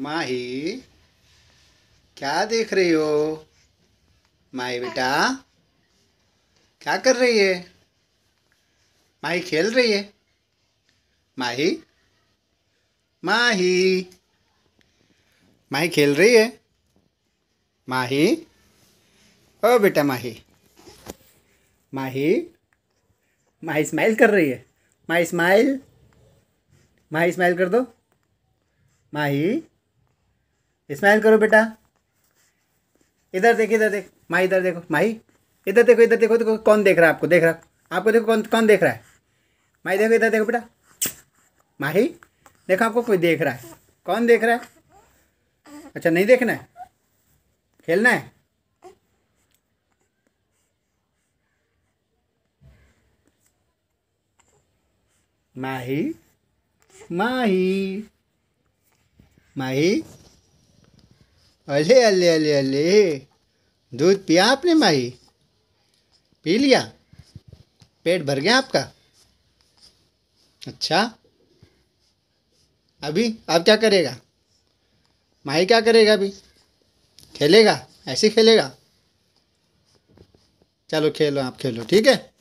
माही क्या देख रही हो माही बेटा क्या कर रही है माही खेल रही है माही माही माही खेल रही है माही ओ बेटा माही माही माही स्माइल कर रही है माही स्माइल माही स्माइल कर दो माही स्माइल करो बेटा इधर देख इधर देख माई इधर देखो माई इधर देखो इधर देखो देखो कौन देख रहा है आपको देख रहा आपको देखो कौन कौन देख रहा है माही देखो इधर देखो बेटा माही देखो आपको कोई देख रहा है कौन देख रहा है अच्छा नहीं देखना है खेलना है माही माही माही अले अले अले अले दूध पिया आपने माही पी लिया पेट भर गया आपका अच्छा अभी आप क्या करेगा माही क्या करेगा अभी खेलेगा ऐसे खेलेगा चलो खेलो आप खेलो ठीक है